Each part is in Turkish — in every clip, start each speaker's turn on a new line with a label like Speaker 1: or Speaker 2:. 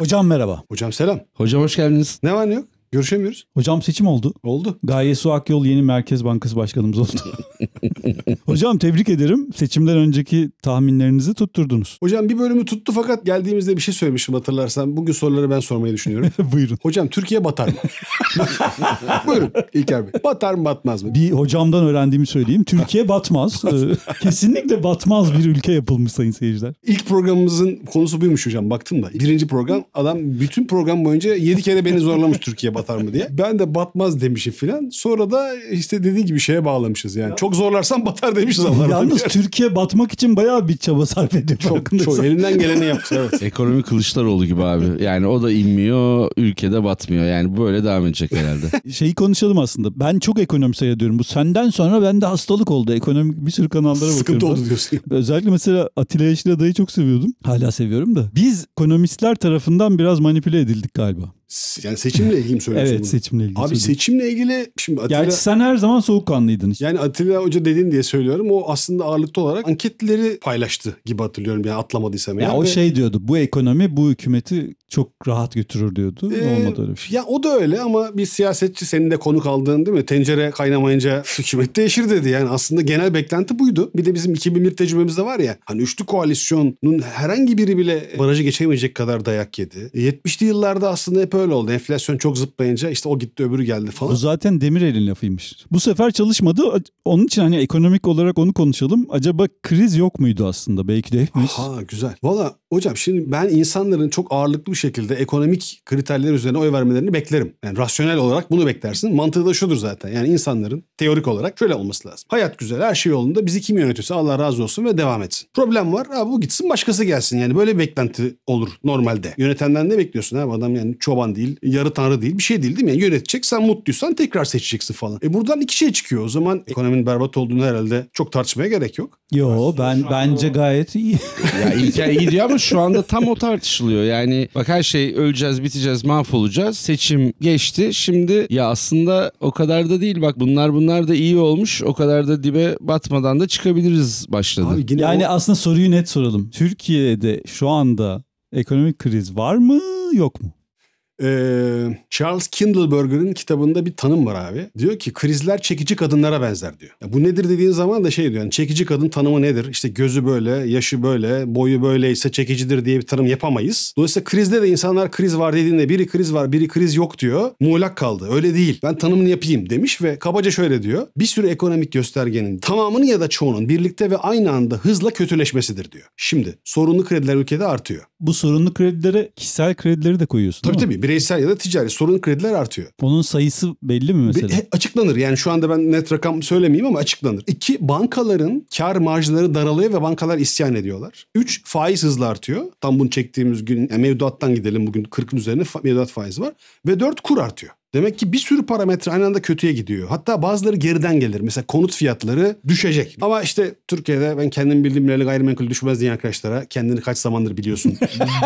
Speaker 1: Hocam merhaba. Hocam selam. Hocam hoş geldiniz. Ne var ne yok? Görüşemiyoruz. Hocam seçim oldu. Oldu. Gaye Suak yol yeni Merkez Bankası Başkanımız oldu. Hocam tebrik ederim. Seçimden önceki tahminlerinizi
Speaker 2: tutturdunuz. Hocam bir bölümü tuttu fakat geldiğimizde bir şey söylemiştim hatırlarsan. Bugün soruları ben sormayı düşünüyorum. Buyurun. Hocam Türkiye batar mı? Buyurun İlker Bey. Batar mı batmaz
Speaker 1: mı? Bir hocamdan öğrendiğimi söyleyeyim. Türkiye batmaz. Ee, kesinlikle batmaz bir ülke yapılmış
Speaker 2: sayın seyirciler. İlk programımızın konusu buymuş hocam baktım da. Birinci program adam bütün program boyunca yedi kere beni zorlamış Türkiye batmaz batar mı diye. Ben de batmaz demişim filan. Sonra da işte dediğin gibi şeye bağlamışız yani. Ya. Çok zorlarsan batar demişiz Allah'ım. Yalnız Türkiye batmak için bayağı bir çaba sarf ediyor. Çok, çok elinden geleni
Speaker 3: yaptı evet. Ekonomi Kılıçdaroğlu gibi abi. Yani o da inmiyor, ülkede batmıyor. Yani böyle devam edecek herhalde.
Speaker 1: Şeyi konuşalım aslında. Ben çok ekonomi seyrediyorum. Bu senden sonra bende hastalık oldu. Ekonomik bir sürü kanallara bakıyorum. Sıkıntı oldu diyorsun. Özellikle mesela Atilla Yeşil Adayı çok seviyordum. Hala seviyorum da. Biz ekonomistler tarafından biraz manipüle edildik galiba.
Speaker 2: Yani seçimle ilgili mi söylüyorsun Evet bunu? seçimle ilgili. Abi söyledim. seçimle ilgili şimdi Atilla... Gerçi sen
Speaker 1: her zaman soğukkanlıydın. Işte.
Speaker 2: Yani Atilla Hoca dedin diye söylüyorum. O aslında ağırlıklı olarak anketleri paylaştı gibi hatırlıyorum. Yani atlamadıysam. Ya yani. o ve... şey
Speaker 1: diyordu. Bu ekonomi bu hükümeti çok rahat götürür diyordu. Ee, Olmadı öyle bir
Speaker 2: şey. Ya o da öyle ama bir siyasetçi senin de konuk aldığın değil mi? Tencere kaynamayınca hükümet değişir dedi. Yani aslında genel beklenti buydu. Bir de bizim 2001 tecrübemizde var ya. Hani üçlü koalisyonun herhangi biri bile barajı geçemeyecek kadar dayak yedi. 70'li yıllarda aslında hep öyle oldu. Enflasyon çok zıplayınca işte o gitti öbürü geldi falan. O
Speaker 1: zaten Demirel'in lafıymış. Bu sefer çalışmadı. Onun için hani ekonomik olarak onu konuşalım. Acaba kriz yok muydu aslında? Belki
Speaker 2: de hepimiz. Aha güzel. Valla hocam şimdi ben insanların çok ağırlıklı bir şekilde ekonomik kriterler üzerine oy vermelerini beklerim. Yani rasyonel olarak bunu beklersin. Mantığı da şudur zaten. Yani insanların teorik olarak şöyle olması lazım. Hayat güzel, her şey yolunda. Bizi kim yönetiyorsa Allah razı olsun ve devam etsin. Problem var. Abi bu gitsin başkası gelsin. Yani böyle bir beklenti olur normalde. Yönetenden ne bekliyorsun ha Adam yani çoban insan değil, yarı tanrı değil, bir şey değil değil mi? Yani yönetecek, sen mutluysan tekrar seçeceksin falan. E buradan iki şey çıkıyor o zaman. Ekonominin berbat olduğunu herhalde çok tartışmaya gerek yok. Yo ben bence gayet iyi. ya İlker iyi
Speaker 3: diyor ama şu anda tam o tartışılıyor. Yani bak her şey öleceğiz, biteceğiz, mahvolacağız. Seçim geçti. Şimdi ya aslında o kadar da değil. Bak bunlar bunlar da iyi olmuş. O kadar da dibe batmadan da çıkabiliriz başladı. Abi, yani o...
Speaker 1: aslında soruyu net
Speaker 2: soralım. Türkiye'de şu anda ekonomik kriz var mı yok mu? Ee, Charles Kindleberger'ın kitabında bir tanım var abi. Diyor ki krizler çekici kadınlara benzer diyor. Ya bu nedir dediğin zaman da şey diyor. Yani çekici kadın tanımı nedir? İşte gözü böyle, yaşı böyle, boyu böyleyse çekicidir diye bir tanım yapamayız. Dolayısıyla krizde de insanlar kriz var dediğinde biri kriz var, biri kriz yok diyor. Muğlak kaldı. Öyle değil. Ben tanımını yapayım demiş ve kabaca şöyle diyor. Bir sürü ekonomik göstergenin tamamının ya da çoğunun birlikte ve aynı anda hızla kötüleşmesidir diyor. Şimdi sorunlu krediler ülkede artıyor. Bu sorunlu kredilere kişisel kredileri de koyuyorsun. Tabii tabii bireysel ya da ticari sorun krediler artıyor. Onun sayısı belli mi mesela? açıklanır yani şu anda ben net rakam söylemeyeyim ama açıklanır. İki bankaların kar marjları daralıyor ve bankalar isyan ediyorlar. Üç faiz hızla artıyor. Tam bunu çektiğimiz gün yani mevduattan gidelim bugün 40'ın üzerine mevduat faizi var. Ve dört kur artıyor. Demek ki bir sürü parametre aynı anda kötüye gidiyor. Hatta bazıları geriden gelir. Mesela konut fiyatları düşecek. Ama işte Türkiye'de ben kendim bildiğim bileli gayrimenkul düşmez diye arkadaşlara kendini kaç zamandır biliyorsun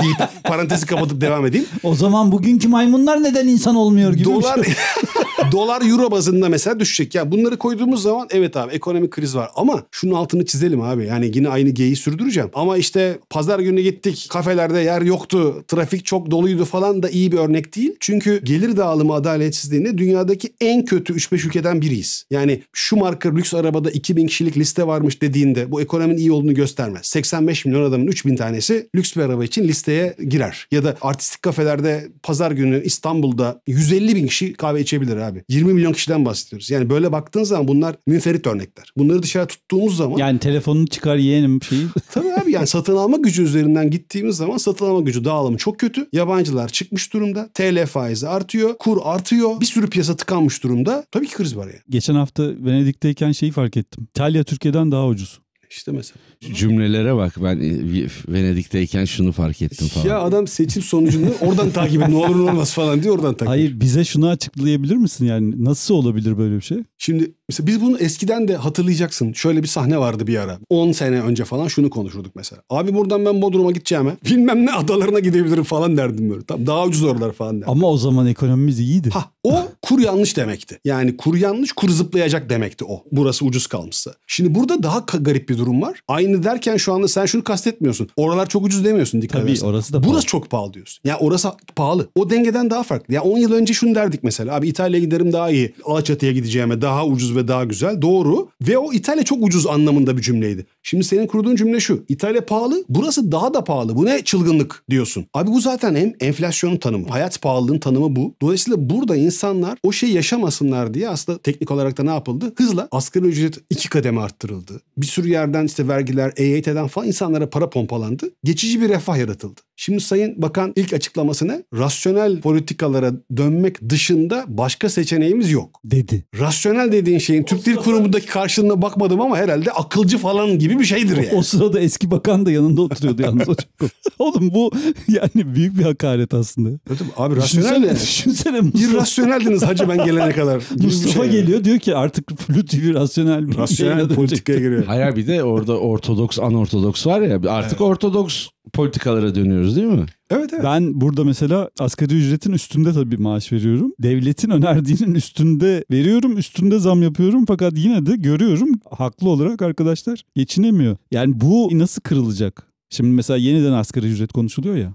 Speaker 2: deyip parantezi kapatıp devam edeyim. O zaman bugünkü maymunlar neden insan olmuyor gibi. Şey dolar, dolar euro bazında mesela düşecek. Ya bunları koyduğumuz zaman evet abi ekonomik kriz var ama şunun altını çizelim abi. Yani yine aynı geyi sürdüreceğim. Ama işte pazar günü gittik kafelerde yer yoktu, trafik çok doluydu falan da iyi bir örnek değil. Çünkü gelir dağılımı aday adaletsizliğinde dünyadaki en kötü 3-5 ülkeden biriyiz. Yani şu marka lüks arabada 2000 kişilik liste varmış dediğinde bu ekonominin iyi olduğunu göstermez. 85 milyon adamın 3000 tanesi lüks bir araba için listeye girer. Ya da artistik kafelerde pazar günü İstanbul'da 150 bin kişi kahve içebilir abi. 20 milyon kişiden bahsediyoruz. Yani böyle baktığın zaman bunlar münferit örnekler. Bunları dışarı tuttuğumuz zaman... Yani telefonunu çıkar yeğenim şeyi. Tabii tabii yani satın alma gücü üzerinden gittiğimiz zaman satın alma gücü dağılımı çok kötü. Yabancılar çıkmış durumda. TL faizi artıyor. Kur artıyor. Bir sürü piyasa tıkanmış durumda. Tabii ki kriz var yani.
Speaker 1: Geçen hafta Venedik'teyken şeyi fark ettim. İtalya Türkiye'den daha ucuz. İşte mesela. Cümlelere bak ben
Speaker 3: e, Venedik'teyken şunu fark ettim
Speaker 1: falan. Ya
Speaker 2: adam seçim sonucunu oradan takip ne olur ne olmaz falan diye oradan takip Hayır bize şunu açıklayabilir misin yani nasıl olabilir böyle bir şey? Şimdi Mesela biz bunu eskiden de hatırlayacaksın. Şöyle bir sahne vardı bir ara. 10 sene önce falan şunu konuşurduk mesela. Abi buradan ben Bodrum'a gideceğime bilmem ne adalarına gidebilirim falan derdim böyle. Tam daha ucuz oralar falan derdim. Ama o zaman ekonomimiz iyiydi. Ha o kur yanlış demekti. Yani kur yanlış kur zıplayacak demekti o. Burası ucuz kalmışsa. Şimdi burada daha garip bir durum var. Aynı derken şu anda sen şunu kastetmiyorsun. Oralar çok ucuz demiyorsun dikkat Tabii edersen. orası da Burası çok pahalı diyorsun. Ya yani orası pahalı. O dengeden daha farklı. Ya yani 10 yıl önce şunu derdik mesela. Abi İtalya'ya giderim daha iyi. Alaçatı'ya gideceğime daha ucuz ve daha güzel. Doğru. Ve o İtalya çok ucuz anlamında bir cümleydi. Şimdi senin kurduğun cümle şu. İtalya pahalı, burası daha da pahalı. Bu ne çılgınlık diyorsun. Abi bu zaten hem enflasyonun tanımı, hayat pahalılığın tanımı bu. Dolayısıyla burada insanlar o şeyi yaşamasınlar diye aslında teknik olarak da ne yapıldı? Hızla asgari ücret iki kademe arttırıldı. Bir sürü yerden işte vergiler, EYT'den falan insanlara para pompalandı. Geçici bir refah yaratıldı. Şimdi Sayın Bakan ilk açıklaması ne? Rasyonel politikalara dönmek dışında başka seçeneğimiz yok. Dedi. Rasyonel dediğin şeyin Türk Dil Kurumu'ndaki karşılığına bakmadım ama herhalde akılcı falan gibi bir şeydir yani. O sırada eski bakan da
Speaker 1: yanında oturuyordu
Speaker 2: yalnız o çocuk. Oğlum bu
Speaker 1: yani büyük bir hakaret aslında. Evet,
Speaker 2: abi rasyonel düşünsene,
Speaker 1: yani. Bir rasyoneldiniz İrrasyoneldiniz hacı ben gelene kadar. Mustafa şey geliyor yani. diyor ki artık Flu TV rasyonel bir Rasyonel politikaya giriyor. Hayır
Speaker 3: bir de orada ortodoks anortodoks var ya
Speaker 1: artık evet. ortodoks politikalara dönüyoruz değil mi? Evet evet. Ben burada mesela asgari ücretin üstünde tabii maaş veriyorum. Devletin önerdiğinin üstünde veriyorum, üstünde zam yapıyorum fakat yine de görüyorum haklı olarak arkadaşlar geçinemiyor. Yani bu nasıl kırılacak? Şimdi mesela yeniden asgari ücret konuşuluyor ya.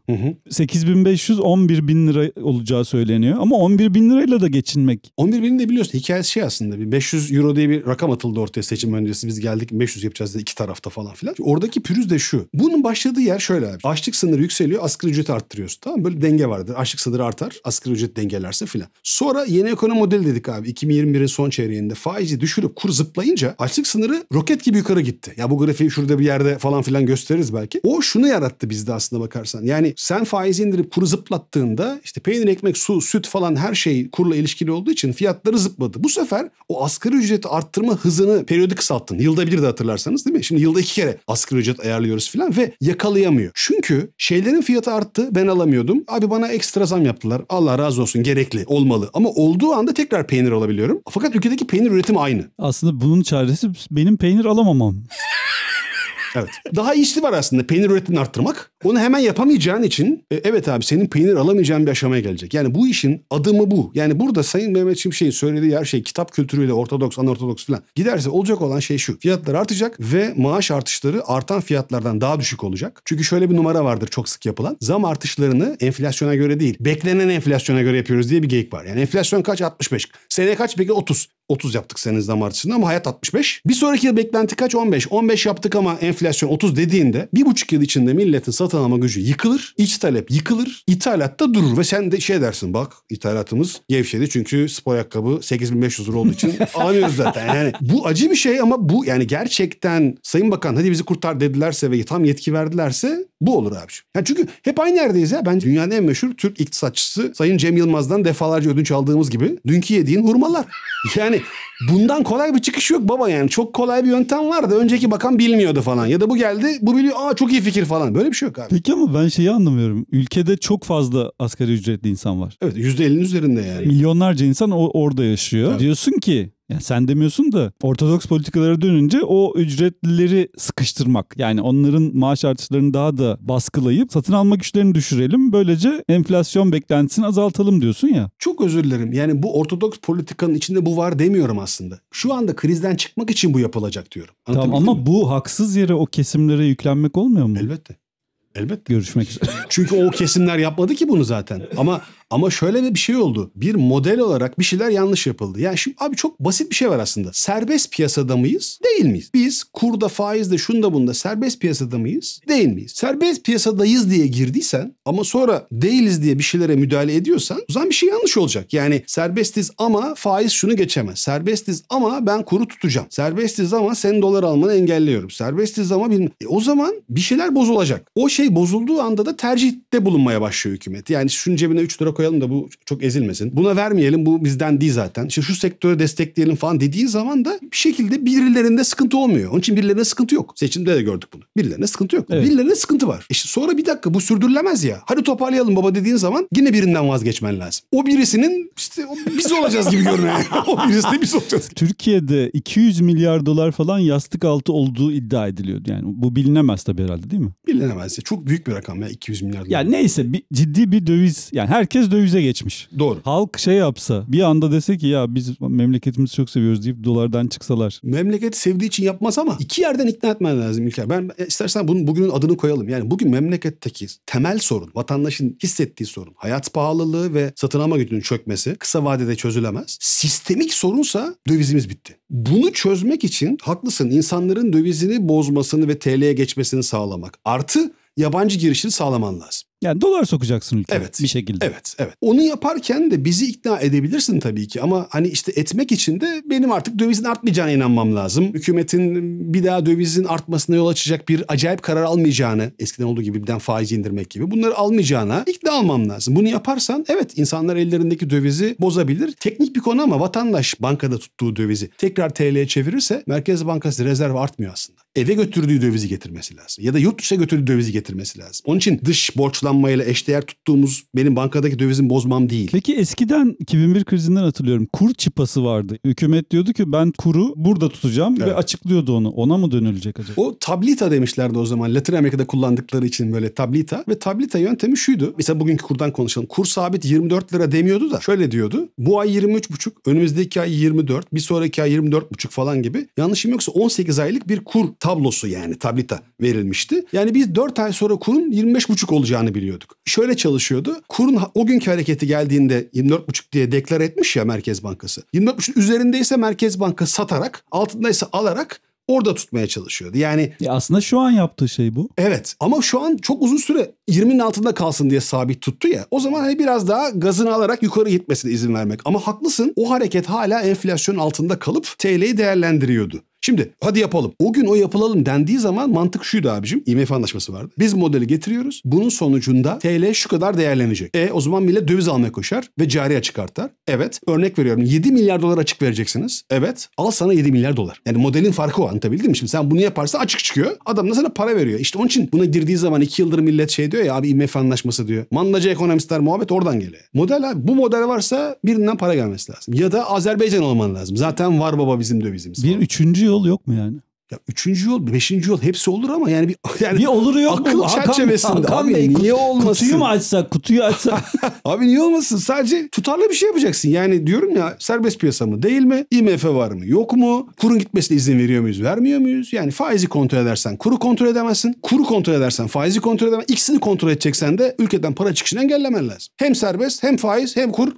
Speaker 1: 8500 11 bin lira
Speaker 2: olacağı söyleniyor ama 11 bin lirayla da geçinmek. 11 bin de biliyorsun hikayesi şey aslında bir 500 euro diye bir rakam atıldı ortaya seçim öncesi biz geldik 500 yapacağız da iki tarafta falan filan. Oradaki pürüz de şu. Bunun başladığı yer şöyle abi. Açlık sınırı yükseliyor asgari ücret arttırıyorsun tamam Böyle denge vardır. Açlık sınırı artar asgari ücret dengelerse filan. Sonra yeni ekonomi modeli dedik abi 2021'in son çeyreğinde faizi düşürüp kur zıplayınca açlık sınırı roket gibi yukarı gitti. Ya bu grafiği şurada bir yerde falan filan gösteririz belki. O şunu yarattı bizde aslında bakarsan. Yani sen faizi indirip kuru zıplattığında işte peynir, ekmek, su, süt falan her şey kurla ilişkili olduğu için fiyatları zıpladı. Bu sefer o asgari ücreti arttırma hızını periyodik kısalttın. Yılda bir de hatırlarsanız değil mi? Şimdi yılda iki kere asgari ücret ayarlıyoruz falan ve yakalayamıyor. Çünkü şeylerin fiyatı arttı ben alamıyordum. Abi bana ekstra zam yaptılar. Allah razı olsun gerekli olmalı. Ama olduğu anda tekrar peynir alabiliyorum. Fakat ülkedeki peynir üretimi aynı. Aslında bunun çaresi benim peynir alamamam. Evet. Daha iyisi var aslında peynir üretimini arttırmak. Onu hemen yapamayacağın için e, evet abi senin peynir alamayacağın bir aşamaya gelecek. Yani bu işin adımı bu. Yani burada Sayın Mehmet Şimşek'in söylediği her şey kitap kültürüyle ortodoks, anortodoks falan giderse olacak olan şey şu. Fiyatlar artacak ve maaş artışları artan fiyatlardan daha düşük olacak. Çünkü şöyle bir numara vardır çok sık yapılan. Zam artışlarını enflasyona göre değil, beklenen enflasyona göre yapıyoruz diye bir geyik var. Yani enflasyon kaç? 65. Seneye kaç peki? 30. 30 yaptık senizden damar içinde ama hayat 65. Bir sonraki yıl beklenti kaç? 15. 15 yaptık ama enflasyon 30 dediğinde bir buçuk yıl içinde milletin satın alma gücü yıkılır. iç talep yıkılır. da durur ve sen de şey dersin bak ithalatımız gevşedi çünkü spor ayakkabı 8500 lira olduğu için alıyoruz zaten. Yani bu acı bir şey ama bu yani gerçekten Sayın Bakan hadi bizi kurtar dedilerse ve tam yetki verdilerse bu olur abiciğim. Yani çünkü hep aynı yerdeyiz ya. Bence dünyanın en meşhur Türk iktisatçısı Sayın Cem Yılmaz'dan defalarca ödünç aldığımız gibi dünkü yediğin vurmalar. Yani bundan kolay bir çıkış yok baba yani. Çok kolay bir yöntem vardı. Önceki bakan bilmiyordu falan. Ya da bu geldi bu biliyor. Aa çok iyi fikir falan. Böyle bir şey yok abi.
Speaker 1: Peki ama ben şeyi anlamıyorum. Ülkede çok fazla asgari ücretli insan var. Evet %50'nin üzerinde yani. Milyonlarca insan orada yaşıyor. Evet. Diyorsun ki yani sen demiyorsun da ortodoks politikalara dönünce o ücretlileri sıkıştırmak. Yani onların maaş artışlarını daha da baskılayıp satın alma güçlerini düşürelim. Böylece enflasyon beklentisini azaltalım diyorsun ya.
Speaker 2: Çok özür dilerim. Yani bu ortodoks politikanın içinde bu var demiyorum aslında. Şu anda krizden çıkmak için bu yapılacak diyorum. Tamam
Speaker 1: ama mi? bu haksız yere o kesimlere yüklenmek olmuyor mu?
Speaker 2: Elbette. Elbette. Görüşmek üzere. Çünkü o kesimler yapmadı ki bunu zaten. Ama ama şöyle de bir şey oldu. Bir model olarak bir şeyler yanlış yapıldı. Yani şimdi abi çok basit bir şey var aslında. Serbest piyasada mıyız? Değil miyiz? Biz kurda, faizde, şunda bunda serbest piyasada mıyız? Değil miyiz? Serbest piyasadayız diye girdiysen ama sonra değiliz diye bir şeylere müdahale ediyorsan o zaman bir şey yanlış olacak. Yani serbestiz ama faiz şunu geçemez. Serbestiz ama ben kuru tutacağım. Serbestiz ama sen dolar almanı engelliyorum. Serbestiz ama bilmem. E o zaman bir şeyler bozulacak. O şey bozulduğu anda da tercihte bulunmaya başlıyor hükümet. Yani şunun cebine 3 lira koyalım da bu çok ezilmesin. Buna vermeyelim bu bizden değil zaten. İşte şu sektörü destekleyelim falan dediği zaman da bir şekilde birilerinde sıkıntı olmuyor. Onun için birilerinde sıkıntı yok. Seçimde de gördük bunu. birilerinde sıkıntı yok. Evet. Birilerine sıkıntı var. İşte sonra bir dakika bu sürdürülemez ya. Hadi toparlayalım baba dediğin zaman yine birinden vazgeçmen lazım. O birisinin işte biz olacağız gibi görünüyor. o birisi de biz olacağız. Türkiye'de
Speaker 1: 200 milyar dolar falan yastık altı olduğu iddia ediliyor. Yani bu bilinemez tabii herhalde
Speaker 2: değil mi? Bilinemez. Çok büyük bir rakam ya 200 milyar dolar. Yani
Speaker 1: neyse bir, ciddi bir döviz. Yani herkes %100'e geçmiş. Doğru. Halk şey yapsa bir anda dese ki ya biz memleketimizi çok seviyoruz deyip dolardan
Speaker 2: çıksalar. Memleket sevdiği için yapmaz ama iki yerden ikna etmen lazım İlker. Ben istersen bunun bugünün adını koyalım. Yani bugün memleketteki temel sorun, vatandaşın hissettiği sorun, hayat pahalılığı ve satın alma gücünün çökmesi kısa vadede çözülemez. Sistemik sorunsa dövizimiz bitti. Bunu çözmek için haklısın insanların dövizini bozmasını ve TL'ye geçmesini sağlamak. Artı yabancı girişini sağlaman lazım. Yani dolar sokacaksın ülkeye evet. bir şekilde. Evet, evet. Onu yaparken de bizi ikna edebilirsin tabii ki ama hani işte etmek için de benim artık dövizin artmayacağına inanmam lazım. Hükümetin bir daha dövizin artmasına yol açacak bir acayip karar almayacağını, eskiden olduğu gibi birden faiz indirmek gibi bunları almayacağına ikna almam lazım. Bunu yaparsan evet insanlar ellerindeki dövizi bozabilir. Teknik bir konu ama vatandaş bankada tuttuğu dövizi tekrar TL'ye çevirirse Merkez Bankası rezerv artmıyor aslında eve götürdüğü dövizi getirmesi lazım. Ya da yurt dışına götürdüğü dövizi getirmesi lazım. Onun için dış borçlanmayla eşdeğer tuttuğumuz benim bankadaki dövizin bozmam
Speaker 1: değil. Peki eskiden 2001 krizinden hatırlıyorum. Kur çipası vardı. Hükümet diyordu ki ben kuru burada tutacağım evet. ve açıklıyordu onu. Ona mı dönülecek
Speaker 2: acaba? O tablita demişlerdi o zaman. Latin Amerika'da kullandıkları için böyle tablita. Ve tablita yöntemi şuydu. Mesela bugünkü kurdan konuşalım. Kur sabit 24 lira demiyordu da şöyle diyordu. Bu ay 23,5, önümüzdeki ay 24, bir sonraki ay 24,5 falan gibi. Yanlışım yoksa 18 aylık bir kur tablosu yani tablita verilmişti. Yani biz 4 ay sonra kurun 25,5 olacağını biliyorduk. Şöyle çalışıyordu. Kurun o günkü hareketi geldiğinde 24,5 diye deklar etmiş ya Merkez Bankası. 24,5 üzerindeyse Merkez Bankası satarak altındaysa alarak orada tutmaya çalışıyordu. Yani ya e, aslında şu an yaptığı şey bu. Evet ama şu an çok uzun süre 20'nin altında kalsın diye sabit tuttu ya. O zaman hani biraz daha gazını alarak yukarı gitmesine izin vermek. Ama haklısın o hareket hala enflasyon altında kalıp TL'yi değerlendiriyordu. Şimdi hadi yapalım. O gün o yapılalım dendiği zaman mantık şuydu abicim. IMF anlaşması vardı. Biz modeli getiriyoruz. Bunun sonucunda TL şu kadar değerlenecek. E o zaman millet döviz almaya koşar ve cari açık artar. Evet. Örnek veriyorum. 7 milyar dolar açık vereceksiniz. Evet. Al sana 7 milyar dolar. Yani modelin farkı o anlatabildim mi? Şimdi sen bunu yaparsa açık çıkıyor. Adam da sana para veriyor. İşte onun için buna girdiği zaman 2 yıldır millet şey diyor ya abi IMF anlaşması diyor. Mandacı ekonomistler muhabbet oradan geliyor. Model abi bu model varsa birinden para gelmesi lazım. Ya da Azerbaycan olman lazım. Zaten var baba bizim dövizimiz. Bir üçüncü yol yol yok mu yani? Ya üçüncü yol, beşinci yol hepsi olur ama yani bir yani bir oluru yok akıl mu? Akıl çerçevesinde Hakan, Hakan abi Bey, niye olmasın? Kutuyu mu açsak, kutuyu açsak? abi niye olmasın? Sadece tutarlı bir şey yapacaksın. Yani diyorum ya serbest piyasa mı değil mi? IMF var mı yok mu? Kurun gitmesine izin veriyor muyuz vermiyor muyuz? Yani faizi kontrol edersen kuru kontrol edemezsin. Kuru kontrol edersen faizi kontrol edemezsin. İkisini kontrol edeceksen de ülkeden para çıkışını engellemen lazım. Hem serbest hem faiz hem kur.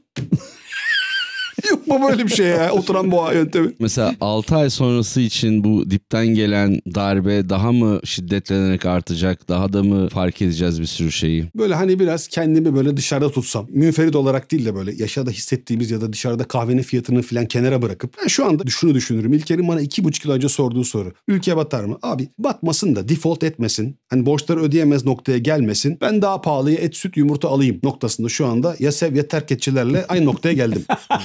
Speaker 2: Yok mu böyle bir şey ya
Speaker 3: oturan boğa yöntemi? Mesela 6 ay sonrası için bu dipten gelen darbe daha mı şiddetlenerek artacak? Daha da mı fark edeceğiz bir sürü şeyi?
Speaker 2: Böyle hani biraz kendimi böyle dışarıda tutsam. Münferit olarak değil de böyle yaşada hissettiğimiz ya da dışarıda kahvenin fiyatını falan kenara bırakıp. Ben şu anda şunu düşünürüm. İlker'in bana 2,5 yıl önce sorduğu soru. Ülke batar mı? Abi batmasın da default etmesin. Hani borçları ödeyemez noktaya gelmesin. Ben daha pahalıya et, süt, yumurta alayım noktasında şu anda ya sev ya terk etçilerle aynı noktaya geldim.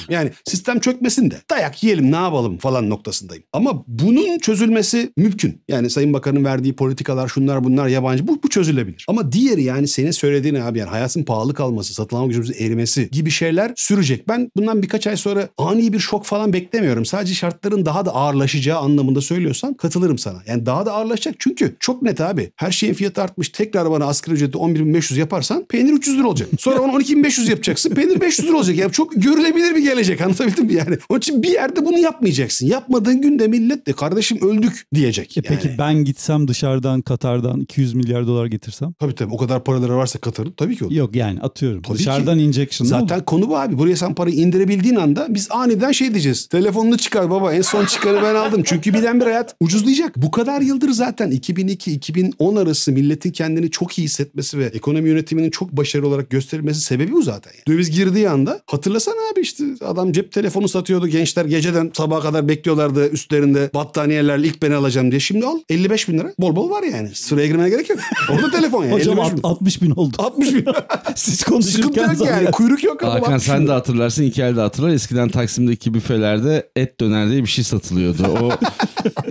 Speaker 2: Yani Yani sistem çökmesin de dayak yiyelim ne yapalım falan noktasındayım. Ama bunun çözülmesi mümkün. Yani Sayın Bakan'ın verdiği politikalar şunlar bunlar yabancı bu, bu çözülebilir. Ama diğeri yani senin söylediğin abi yani hayatın pahalı kalması, satılan gücümüzün erimesi gibi şeyler sürecek. Ben bundan birkaç ay sonra ani bir şok falan beklemiyorum. Sadece şartların daha da ağırlaşacağı anlamında söylüyorsan katılırım sana. Yani daha da ağırlaşacak çünkü çok net abi. Her şeyin fiyatı artmış. Tekrar bana asgari ücreti 11.500 yaparsan peynir 300 lira olacak. Sonra onu 12.500 yapacaksın. Peynir 500 lira olacak. Yani çok görülebilir bir gelecek gelecek anlatabildim mi yani? Onun için bir yerde bunu yapmayacaksın. Yapmadığın günde millet de kardeşim öldük diyecek. E yani. Peki
Speaker 1: ben gitsem dışarıdan Katar'dan 200 milyar dolar getirsem? Tabii tabii o kadar paraları varsa Katar'ın tabii ki olur. Yok yani atıyorum tabii dışarıdan ki. injection Zaten
Speaker 2: konu bu abi buraya sen parayı indirebildiğin anda biz aniden şey diyeceğiz. Telefonunu çıkar baba en son çıkarı ben aldım. Çünkü birden bir hayat ucuzlayacak. Bu kadar yıldır zaten 2002-2010 arası milletin kendini çok iyi hissetmesi ve ekonomi yönetiminin çok başarılı olarak gösterilmesi sebebi bu zaten. Yani. Döviz girdiği anda hatırlasana abi işte adam Adam cep telefonu satıyordu. Gençler geceden sabaha kadar bekliyorlardı üstlerinde battaniyelerle ilk ben alacağım diye. Şimdi al 55 bin lira. Bol bol var yani. Sıraya girmeye gerek yok. Orada telefon yani. Hocam 55 bin. 60 bin oldu. 60 bin. Siz konuşurken yok yani. Kuyruk
Speaker 1: yok. ama Hakan sen de
Speaker 3: hatırlarsın. İlker de hatırlar. Eskiden Taksim'deki büfelerde et döner diye bir şey satılıyordu. O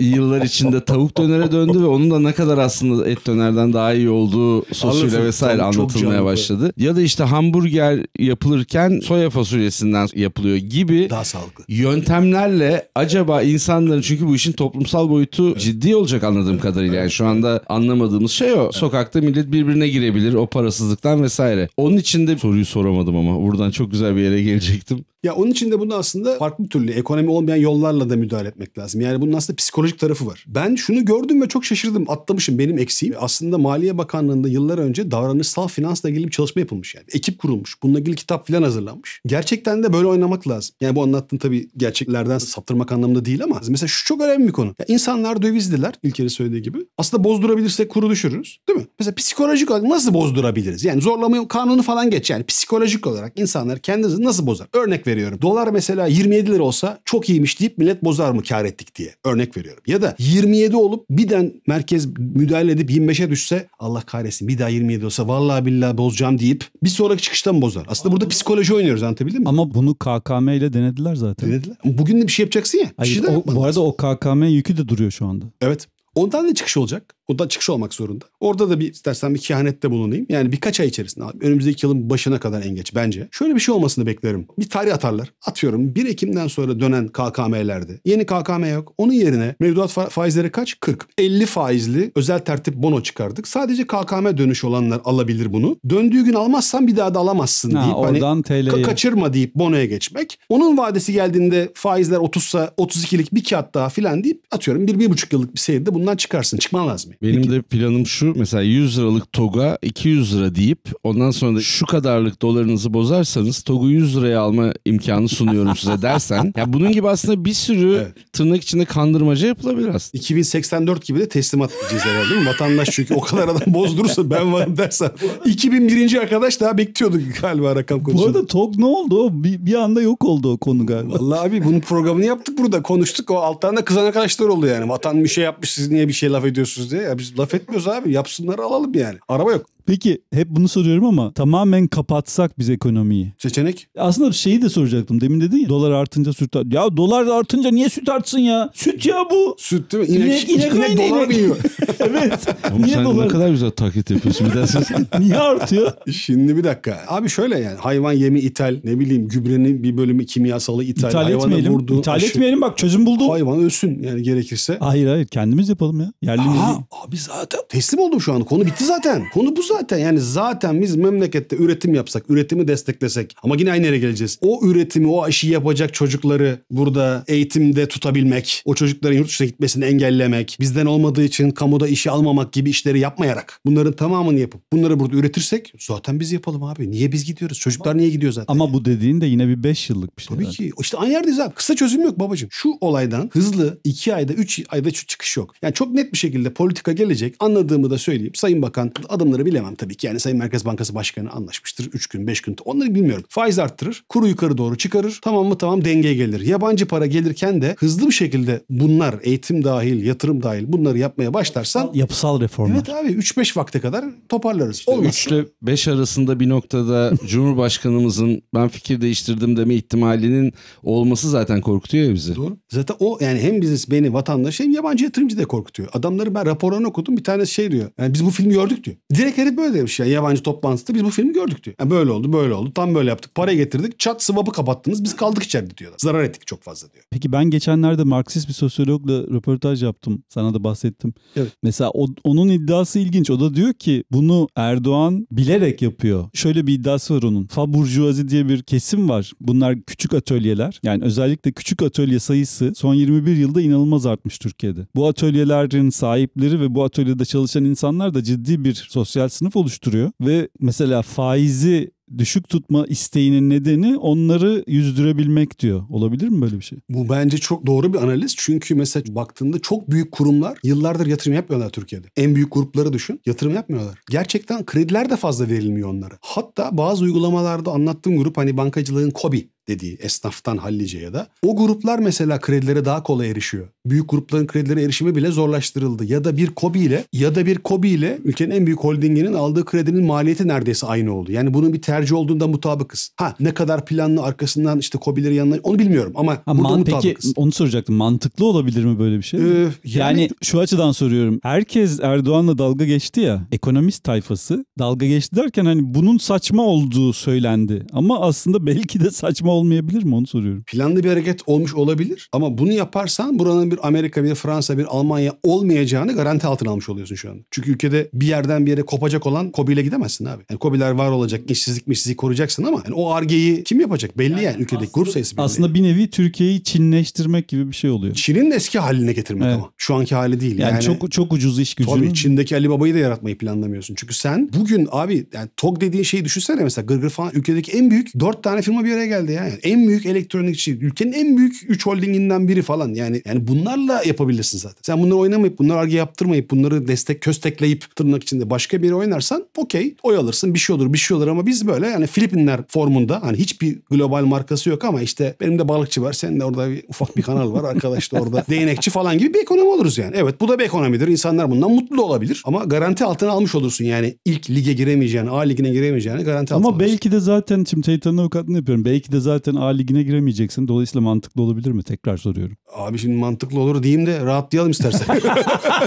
Speaker 3: yıllar içinde tavuk dönere döndü ve onun da ne kadar aslında et dönerden daha iyi olduğu sosuyla Anladım. vesaire anlatılmaya başladı. Ya da işte hamburger yapılırken soya fasulyesinden yapılıyor gibi daha sağlıklı yöntemlerle acaba insanların çünkü bu işin toplumsal boyutu ciddi olacak anladığım kadarıyla. Yani şu anda anlamadığımız şey o. Sokakta millet birbirine girebilir o parasızlıktan vesaire. Onun için de soruyu soramadım ama buradan çok güzel bir yere gelecektim.
Speaker 2: Ya onun için de bunu aslında farklı türlü ekonomi olmayan yollarla da müdahale etmek lazım. Yani bunun aslında psikolojik tarafı var. Ben şunu gördüm ve çok şaşırdım. Atlamışım benim eksiğim. Aslında Maliye Bakanlığı'nda yıllar önce davranışsal finansla ilgili bir çalışma yapılmış yani. Ekip kurulmuş. Bununla ilgili kitap filan hazırlanmış. Gerçekten de böyle oynamak lazım. Yani bu anlattığın tabii gerçeklerden saptırmak anlamında değil ama mesela şu çok önemli bir konu. Ya insanlar dövizliler İlker'in söylediği gibi. Aslında bozdurabilirsek kuru düşürürüz. Değil mi? Mesela psikolojik olarak nasıl bozdurabiliriz? Yani zorlama kanunu falan geç yani. Psikolojik olarak insanlar kendinizi nasıl bozar? Örnek ver veriyorum. Dolar mesela 27 lira olsa çok iyiymiş deyip millet bozar mı kar ettik diye. Örnek veriyorum. Ya da 27 olup birden merkez müdahale edip 25'e düşse Allah kahretsin bir daha 27 olsa vallahi billahi bozacağım deyip bir sonraki çıkıştan bozar. Aslında burada psikoloji oynuyoruz anlatabildim mi? Ama bunu KKM ile denediler zaten. Denediler. Bugün de bir şey yapacaksın ya. Hayır, şey o, bu arada o KKM yükü de duruyor şu anda. Evet. Ondan da çıkış olacak. Ondan çıkış olmak zorunda. Orada da bir istersen bir kehanette bulunayım. Yani birkaç ay içerisinde abi, önümüzdeki yılın başına kadar en geç bence. Şöyle bir şey olmasını beklerim. Bir tarih atarlar. Atıyorum 1 Ekim'den sonra dönen KKM'lerde. Yeni KKM yok. Onun yerine mevduat faizleri kaç? 40. 50 faizli özel tertip bono çıkardık. Sadece KKM dönüş olanlar alabilir bunu. Döndüğü gün almazsan bir daha da alamazsın ha, deyip hani oradan hani ka- kaçırma deyip bonoya geçmek. Onun vadesi geldiğinde faizler 30'sa 32'lik bir kağıt daha filan deyip atıyorum bir, bir buçuk yıllık bir seyirde bunu bundan çıkarsın. Çıkman lazım.
Speaker 3: Benim Peki. de planım şu. Mesela 100 liralık TOG'a 200 lira deyip ondan sonra da şu kadarlık dolarınızı bozarsanız TOG'u 100 liraya alma imkanı sunuyorum size dersen. ya bunun gibi aslında bir sürü evet. tırnak içinde
Speaker 2: kandırmaca yapılabilir aslında. 2084 gibi de teslimat edeceğiz herhalde değil mi? Vatandaş çünkü o kadar adam bozdurursa ben varım dersen. 2001. arkadaş daha bekliyordu galiba rakam konusunda. Bu arada TOG ne oldu? Bir, bir anda yok oldu o konu galiba. Vallahi abi bunun programını yaptık burada konuştuk. O alttan da kızan arkadaşlar oldu yani. Vatan bir şey yapmış siz niye bir şey laf ediyorsunuz diye. Ya biz laf etmiyoruz abi yapsınlar alalım yani. Araba yok.
Speaker 1: Peki hep bunu soruyorum ama tamamen kapatsak biz ekonomiyi. Seçenek? Aslında şeyi de soracaktım. Demin dedin ya dolar artınca süt art... Ya dolar artınca niye süt artsın ya? Süt
Speaker 2: ya bu. Süt değil mi? İnek, inek, inek, inek, inek dolar mı yiyor? evet. Oğlum niye sen dolar... ne kadar
Speaker 1: güzel taklit yapıyorsun bir dersiz. niye
Speaker 2: artıyor? Şimdi bir dakika. Abi şöyle yani hayvan yemi ithal ne bileyim gübrenin bir bölümü kimyasalı ithal. İthal Hayvana etmeyelim. Vurdu, ithal aşı. etmeyelim bak çözüm buldum. Hayvan ölsün yani gerekirse. Hayır hayır kendimiz yapalım ya. Yerli Aha, Abi zaten teslim oldum şu an. Konu bitti zaten. Konu bu zaten zaten yani zaten biz memlekette üretim yapsak, üretimi desteklesek ama yine aynı yere geleceğiz. O üretimi, o aşıyı yapacak çocukları burada eğitimde tutabilmek, o çocukların yurt dışına gitmesini engellemek, bizden olmadığı için kamuda işi almamak gibi işleri yapmayarak bunların tamamını yapıp bunları burada üretirsek zaten biz yapalım abi. Niye biz gidiyoruz? Çocuklar ama, niye gidiyor zaten? Ama bu dediğin de yine bir 5 yıllık bir şey. Tabii zaten. ki. İşte aynı yerdeyiz abi. Kısa çözüm yok babacığım. Şu olaydan hızlı 2 ayda 3 ayda şu çıkış yok. Yani çok net bir şekilde politika gelecek. Anladığımı da söyleyeyim. Sayın Bakan adımları bilemez bilemem tabii ki. Yani Sayın Merkez Bankası Başkanı anlaşmıştır. 3 gün, 5 gün onları bilmiyorum. Faiz arttırır. Kuru yukarı doğru çıkarır. Tamam mı? Tamam denge gelir. Yabancı para gelirken de hızlı bir şekilde bunlar eğitim dahil, yatırım dahil bunları yapmaya başlarsan yapısal reform Evet abi 3-5 vakte kadar toparlarız. İşte Olmaz. 3 ile 5
Speaker 3: arasında bir noktada Cumhurbaşkanımızın ben fikir değiştirdim deme ihtimalinin olması zaten korkutuyor ya bizi. Doğru.
Speaker 2: Zaten o yani hem bizi beni vatandaş hem yabancı yatırımcı da korkutuyor. Adamları ben raporlarını okudum. Bir tanesi şey diyor. Yani biz bu filmi gördük diyor. Direkt herif böyle demiş ya yabancı toplantısında biz bu filmi gördük diyor. Yani böyle oldu böyle oldu tam böyle yaptık parayı getirdik çat sıvabı kapattınız biz kaldık içeride diyorlar. Zarar ettik çok fazla diyor.
Speaker 1: Peki ben geçenlerde Marksist
Speaker 2: bir sosyologla
Speaker 1: röportaj yaptım. Sana da bahsettim. Evet. Mesela o, onun iddiası ilginç. O da diyor ki bunu Erdoğan bilerek yapıyor. Şöyle bir iddiası var onun. Faburjuazi diye bir kesim var. Bunlar küçük atölyeler. Yani özellikle küçük atölye sayısı son 21 yılda inanılmaz artmış Türkiye'de. Bu atölyelerin sahipleri ve bu atölyede çalışan insanlar da ciddi bir sosyal sınıf sınıf oluşturuyor ve mesela faizi düşük tutma isteğinin nedeni
Speaker 2: onları yüzdürebilmek diyor. Olabilir mi böyle bir şey? Bu bence çok doğru bir analiz. Çünkü mesela baktığında çok büyük kurumlar yıllardır yatırım yapmıyorlar Türkiye'de. En büyük grupları düşün. Yatırım yapmıyorlar. Gerçekten krediler de fazla verilmiyor onlara. Hatta bazı uygulamalarda anlattığım grup hani bankacılığın kobi dediği esnaftan hallice da. O gruplar mesela kredilere daha kolay erişiyor. Büyük grupların kredilere erişimi bile zorlaştırıldı. Ya da bir kobi ile ya da bir kobi ile ülkenin en büyük holdinginin aldığı kredinin maliyeti neredeyse aynı oldu. Yani bunun bir tercih olduğunda mutabıkız. Ha ne kadar planlı arkasından işte kobileri yanına onu bilmiyorum ama ha, burada man, mutabıkız. Peki
Speaker 1: onu soracaktım. Mantıklı olabilir mi böyle bir şey? Ee, yani... yani şu açıdan soruyorum. Herkes Erdoğan'la dalga geçti ya. Ekonomist tayfası dalga geçti derken hani bunun saçma olduğu söylendi. Ama aslında belki de
Speaker 2: saçma olmayabilir mi onu soruyorum. Planlı bir hareket olmuş olabilir ama bunu yaparsan buranın bir Amerika, bir Fransa, bir Almanya olmayacağını garanti altına almış oluyorsun şu an. Çünkü ülkede bir yerden bir yere kopacak olan kobiyle gidemezsin abi. Yani kobiler var olacak, işsizlik işsizlik koruyacaksın ama yani o argeyi kim yapacak? Belli yani, yani ülkedeki aslında, grup sayısı belli. Aslında bir nevi Türkiye'yi Çinleştirmek
Speaker 1: gibi bir şey oluyor. Çin'in eski haline
Speaker 2: getirmek evet. ama. Şu anki hali değil. Yani, yani çok çok ucuz iş gücü. Tabii Çin'deki Ali Baba'yı da yaratmayı planlamıyorsun. Çünkü sen bugün abi yani TOG dediğin şeyi düşünsene mesela gırgır gır falan ülkedeki en büyük dört tane firma bir araya geldi ya. Aynen. En büyük elektronikçi. Ülkenin en büyük 3 holdinginden biri falan. Yani yani bunlarla yapabilirsin zaten. Sen bunları oynamayıp bunları arge yaptırmayıp bunları destek köstekleyip tırnak içinde başka biri oynarsan okey oy alırsın bir şey olur bir şey olur ama biz böyle yani Filipinler formunda hani hiçbir global markası yok ama işte benim de balıkçı var senin de orada bir ufak bir kanal var arkadaş da orada değnekçi falan gibi bir ekonomi oluruz yani. Evet bu da bir ekonomidir. İnsanlar bundan mutlu olabilir ama garanti altına almış olursun yani ilk lige giremeyeceğini A ligine giremeyeceğini garanti
Speaker 1: altına Ama belki de zaten şimdi şeytanın avukatını yapıyorum. Belki de zaten zaten A ligine giremeyeceksin. Dolayısıyla mantıklı olabilir mi? Tekrar soruyorum.
Speaker 2: Abi şimdi mantıklı olur diyeyim de rahatlayalım
Speaker 1: istersen.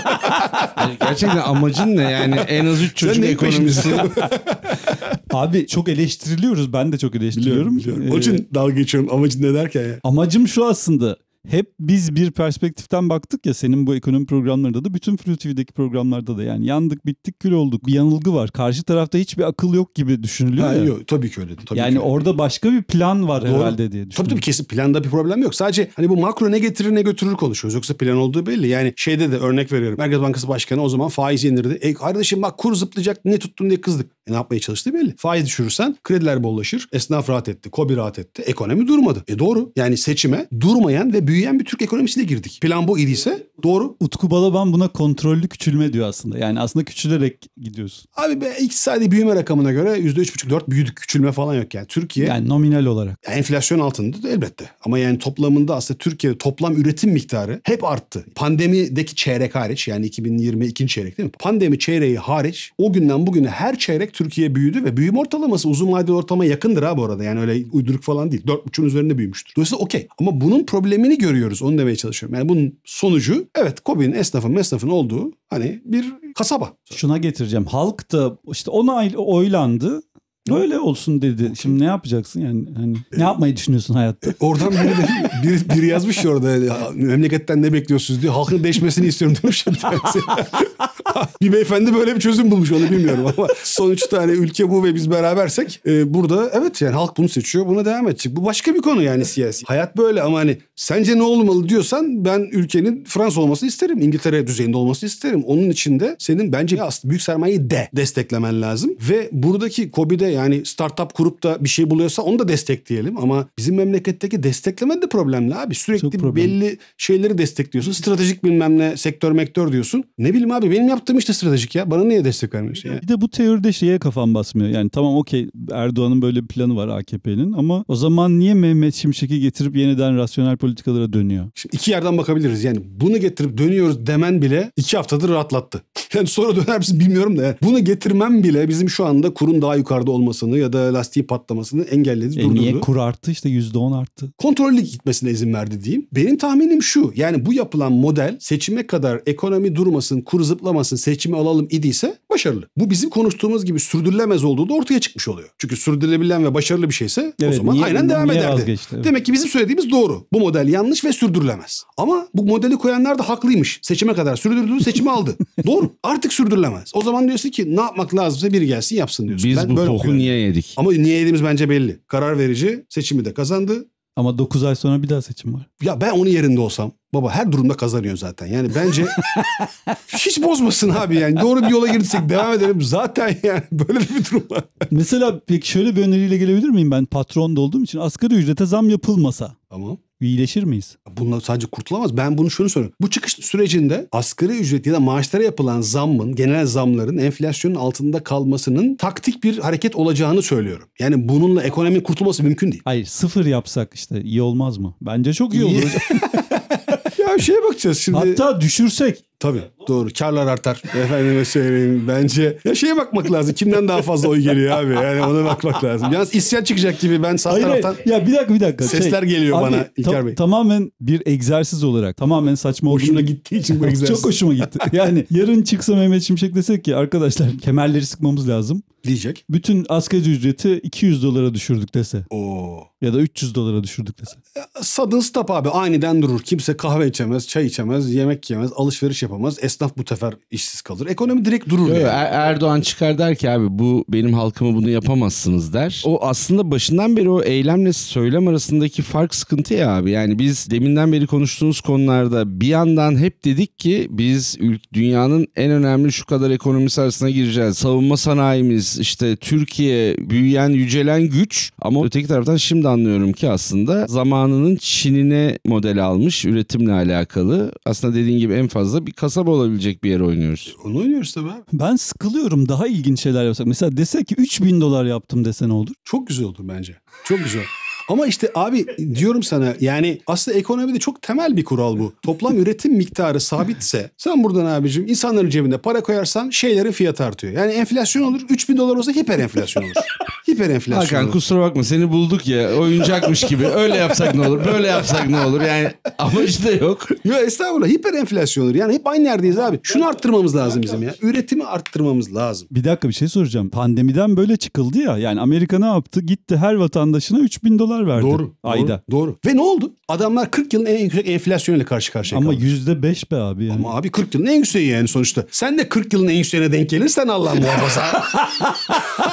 Speaker 1: gerçekten amacın ne yani? En az 3 çocuk ekonomisi. Abi çok eleştiriliyoruz. Ben de çok eleştiriyorum. Biliyorum, biliyorum. Ee, Onun için dalga geçiyorum amacın ne derken ya. Amacım şu aslında hep biz bir perspektiften baktık ya senin bu ekonomi programlarında da bütün Flu TV'deki programlarda da yani yandık bittik kül olduk bir yanılgı var. Karşı tarafta hiçbir akıl yok gibi düşünülüyor
Speaker 2: ha, ya. Yok, tabii ki öyle. Tabii yani ki. orada başka bir plan var Doğru. herhalde diye düşünüyorum. Tabii tabii kesin planda bir problem yok. Sadece hani bu makro ne getirir ne götürür konuşuyoruz. Yoksa plan olduğu belli. Yani şeyde de örnek veriyorum. Merkez Bankası Başkanı o zaman faiz indirdi. E kardeşim bak kur zıplayacak ne tuttun diye kızdık. E ne yapmaya çalıştığı belli. Faiz düşürürsen krediler bollaşır. Esnaf rahat etti. Kobi rahat etti. Ekonomi durmadı. E doğru. Yani seçime durmayan ve büyüyen bir Türk ekonomisiyle girdik. Plan bu idiyse doğru. Utku Balaban buna kontrollü küçülme diyor aslında. Yani aslında küçülerek gidiyorsun. Abi be, iktisadi büyüme rakamına göre %3,5-4 büyüdük. Küçülme falan yok yani. Türkiye... Yani
Speaker 1: nominal olarak.
Speaker 2: Yani enflasyon altında da elbette. Ama yani toplamında aslında Türkiye toplam üretim miktarı hep arttı. Pandemideki çeyrek hariç yani 2020 ikinci çeyrek değil mi? Pandemi çeyreği hariç o günden bugüne her çeyrek Türkiye büyüdü ve büyüme ortalaması uzun vadeli ortalamaya yakındır ha bu arada. Yani öyle uyduruk falan değil. 4.5'un üzerinde büyümüştür. Dolayısıyla okey. Ama bunun problemini görüyoruz. Onu demeye çalışıyorum. Yani bunun sonucu evet Kobi'nin esnafın esnafın olduğu hani bir kasaba. Şuna getireceğim. Halk
Speaker 1: da işte ona oylandı. Böyle olsun dedi. Şimdi ne yapacaksın yani? Hani ne
Speaker 2: e, yapmayı düşünüyorsun hayatta? E, oradan biri, de, biri, biri yazmış orada memleketten ne bekliyorsunuz diyor. Halkın değişmesini istiyorum demiş. bir beyefendi böyle bir çözüm bulmuş onu bilmiyorum ama son üç tane ülke bu ve biz berabersek e, burada evet yani halk bunu seçiyor buna devam edecek. Bu başka bir konu yani siyasi. Hayat böyle ama hani sence ne olmalı diyorsan ben ülkenin Fransa olmasını isterim. İngiltere düzeyinde olmasını isterim. Onun için de senin bence aslında büyük sermayeyi de desteklemen lazım. Ve buradaki COBİ'de yani startup kurup da bir şey buluyorsa onu da destekleyelim. Ama bizim memleketteki destekleme de problemli abi. Sürekli problem. belli şeyleri destekliyorsun. Stratejik bilmem ne sektör mektör diyorsun. Ne bileyim abi benim yap yaptığım işte stratejik ya. Bana niye destek vermiyorsun ya? Bir de
Speaker 1: bu teoride şeye kafam basmıyor. Yani tamam okey Erdoğan'ın böyle bir planı var AKP'nin ama o zaman niye Mehmet Şimşek'i getirip yeniden rasyonel politikalara dönüyor? Şimdi
Speaker 2: iki yerden bakabiliriz. Yani bunu getirip dönüyoruz demen bile iki haftadır rahatlattı. Yani sonra döner misin bilmiyorum da. Yani bunu getirmem bile bizim şu anda kurun daha yukarıda olmasını ya da lastiği patlamasını engelledi, e Niye kur arttı işte %10 arttı. Kontrollü gitmesine izin verdi diyeyim. Benim tahminim şu. Yani bu yapılan model seçime kadar ekonomi durmasın, kur zıplamasın olmasın seçimi alalım idiyse başarılı. Bu bizim konuştuğumuz gibi sürdürülemez olduğu da ortaya çıkmış oluyor. Çünkü sürdürülebilen ve başarılı bir şeyse evet, o zaman niye, aynen devam ederdi. Vazgeçti, evet. Demek ki bizim söylediğimiz doğru. Bu model yanlış ve sürdürülemez. Ama bu modeli koyanlar da haklıymış. Seçime kadar sürdürdü, seçimi aldı. doğru. Artık sürdürülemez. O zaman diyorsun ki ne yapmak lazımsa biri gelsin yapsın diyorsun. Biz ben bu toku niye yedik? Ama niye yediğimiz bence belli. Karar verici seçimi de kazandı. Ama 9 ay sonra bir daha seçim var. Ya ben onun yerinde olsam baba her durumda kazanıyor zaten. Yani bence hiç bozmasın abi yani. Doğru bir yola girsek devam edelim. Zaten yani böyle bir durum
Speaker 1: var. Mesela peki şöyle bir öneriyle gelebilir miyim ben? Patron da olduğum için asgari
Speaker 2: ücrete zam yapılmasa. Tamam iyileşir miyiz? Bununla sadece kurtulamaz. Ben bunu şunu soruyorum. Bu çıkış sürecinde asgari ücret ya da maaşlara yapılan zammın, genel zamların enflasyonun altında kalmasının taktik bir hareket olacağını söylüyorum. Yani bununla ekonominin kurtulması mümkün değil. Hayır sıfır yapsak işte iyi olmaz mı? Bence çok iyi olur. şeye bakacağız şimdi. Hatta düşürsek. Tabii doğru. Karlar artar. Efendime söyleyeyim bence. Ya şeye bakmak lazım. Kimden daha fazla oy geliyor abi? Yani ona bakmak lazım. Yalnız isyan çıkacak gibi ben sağ Hayır, taraftan.
Speaker 1: Ya bir dakika bir dakika. Sesler şey, geliyor abi, bana İlker ta- Bey. Tamamen bir egzersiz olarak. Tamamen saçma olduğunu. Hoşuna gittiği için bu egzersiz. Çok hoşuma gitti. Yani yarın çıksa Mehmet Şimşek desek ki arkadaşlar kemerleri sıkmamız lazım. Diyecek. Bütün asgari ücreti 200 dolara düşürdük dese. Oo. Ya da
Speaker 2: 300 dolara düşürdük dese. Sudden stop abi aniden durur. Kimse kahve içemez, çay içemez, yemek yemez, alışveriş yapamaz. Esnaf bu sefer işsiz kalır. Ekonomi direkt durur. Yok, yani. Er-
Speaker 3: Erdoğan çıkar der ki abi bu benim halkımı bunu yapamazsınız der. O aslında başından beri o eylemle söylem arasındaki fark sıkıntı ya abi. Yani biz deminden beri konuştuğumuz konularda bir yandan hep dedik ki biz dünyanın en önemli şu kadar ekonomisi arasına gireceğiz. Savunma sanayimiz işte Türkiye büyüyen yücelen güç ama öteki taraftan şimdi anlıyorum ki aslında zamanını Avrupa'nın Çin'ine model almış üretimle alakalı. Aslında dediğin gibi en fazla bir kasaba olabilecek bir yer oynuyoruz.
Speaker 1: E, onu oynuyoruz tabii. Ben sıkılıyorum daha ilginç
Speaker 2: şeyler yapsak. Mesela desek ki 3000 dolar yaptım dese ne olur? Çok güzel olur bence. Çok güzel. Ama işte abi diyorum sana yani aslında ekonomide çok temel bir kural bu. Toplam üretim miktarı sabitse sen buradan abicim insanların cebinde para koyarsan şeylerin fiyatı artıyor. Yani enflasyon olur 3000 dolar olsa hiper enflasyon olur. Hiper enflasyon Hakan olur. kusura bakma seni bulduk ya oyuncakmış gibi öyle yapsak ne olur böyle yapsak ne olur yani amacı da yok. yok estağfurullah hiper enflasyon olur yani hep aynı yerdeyiz abi. Şunu arttırmamız lazım bizim ya. Üretimi arttırmamız lazım. Bir dakika bir
Speaker 1: şey soracağım. Pandemiden böyle çıkıldı ya yani Amerika ne yaptı? Gitti her vatandaşına 3000 dolar dolar verdi
Speaker 2: doğru, ayda. Doğru, doğru. Ve ne oldu? Adamlar 40 yılın en yüksek enflasyonuyla karşı karşıya Ama kaldı. %5 be abi yani. Ama abi 40 yılın en yükseği yani sonuçta. Sen de 40 yılın en yükseğine denk gelirsen Allah muhafaza.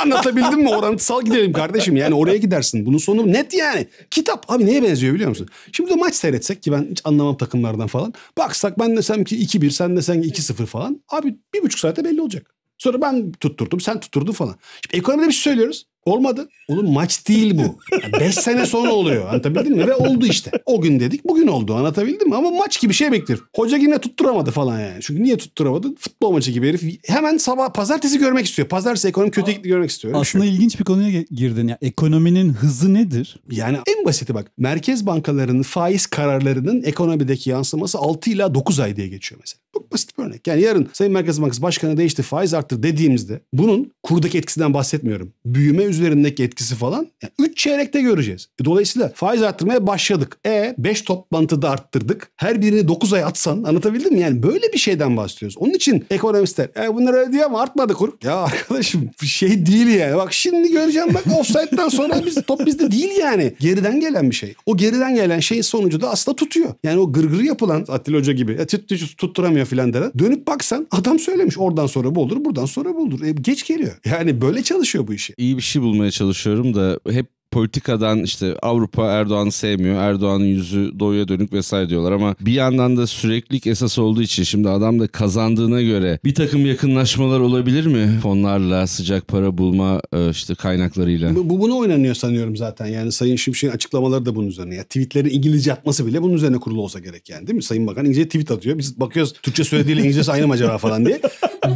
Speaker 2: Anlatabildim mi? Orantısal gidelim kardeşim. Yani oraya gidersin. Bunun sonu net yani. Kitap abi neye benziyor biliyor musun? Şimdi de maç seyretsek ki ben hiç anlamam takımlardan falan. Baksak ben desem ki 2-1 sen desen 2-0 falan. Abi bir buçuk saate belli olacak. Sonra ben tutturdum sen tutturdun falan. Şimdi ekonomide bir şey söylüyoruz. Olmadı. Oğlum maç değil bu. yani beş sene sonra oluyor. Anlatabildim mi? Ve oldu işte. O gün dedik bugün oldu. Anlatabildim mi? Ama maç gibi şey bekler. Hoca yine tutturamadı falan yani. Çünkü niye tutturamadı? Futbol maçı gibi herif. Hemen sabah pazartesi görmek istiyor. Pazartesi ekonomi kötü gitti görmek istiyor. Şey aslında şey. ilginç bir konuya girdin. ya. Ekonominin hızı nedir? Yani en basiti bak. Merkez bankalarının faiz kararlarının ekonomideki yansıması 6 ila 9 ay diye geçiyor mesela. Çok basit bir örnek. Yani yarın Sayın Merkez Bankası Başkanı değişti faiz arttır dediğimizde bunun kurdaki etkisinden bahsetmiyorum. Büyüme üzerindeki etkisi falan 3 yani çeyrekte göreceğiz. E, dolayısıyla faiz arttırmaya başladık. E 5 toplantıda arttırdık. Her birini 9 ay atsan anlatabildim mi? Yani böyle bir şeyden bahsediyoruz. Onun için ekonomistler e bunlar öyle diyor ama artmadı kur. Ya arkadaşım şey değil yani. Bak şimdi göreceğim bak offside'dan sonra biz top bizde değil yani. Geriden gelen bir şey. O geriden gelen şeyin sonucu da aslında tutuyor. Yani o gırgırı yapılan Atilla Hoca gibi e, tut, tut, tutturamıyor filan denen. Dönüp baksan adam söylemiş oradan sonra bu olur buradan sonra bu olur. E, geç geliyor. Yani böyle çalışıyor bu işi.
Speaker 3: İyi bir şey bu bulmaya çalışıyorum da hep politikadan işte Avrupa Erdoğan'ı sevmiyor. Erdoğan'ın yüzü doğuya dönük vesaire diyorlar ama bir yandan da süreklilik esas olduğu için şimdi adam da kazandığına göre bir takım yakınlaşmalar olabilir mi? Fonlarla sıcak para bulma e, işte kaynaklarıyla.
Speaker 2: Bu, bu buna oynanıyor sanıyorum zaten. Yani Sayın Şimşek'in açıklamaları da bunun üzerine. Ya yani tweetleri İngilizce atması bile bunun üzerine kurulu olsa gerek yani değil mi? Sayın Bakan İngilizce tweet atıyor. Biz bakıyoruz Türkçe söylediğiyle İngilizcesi aynı macera falan diye.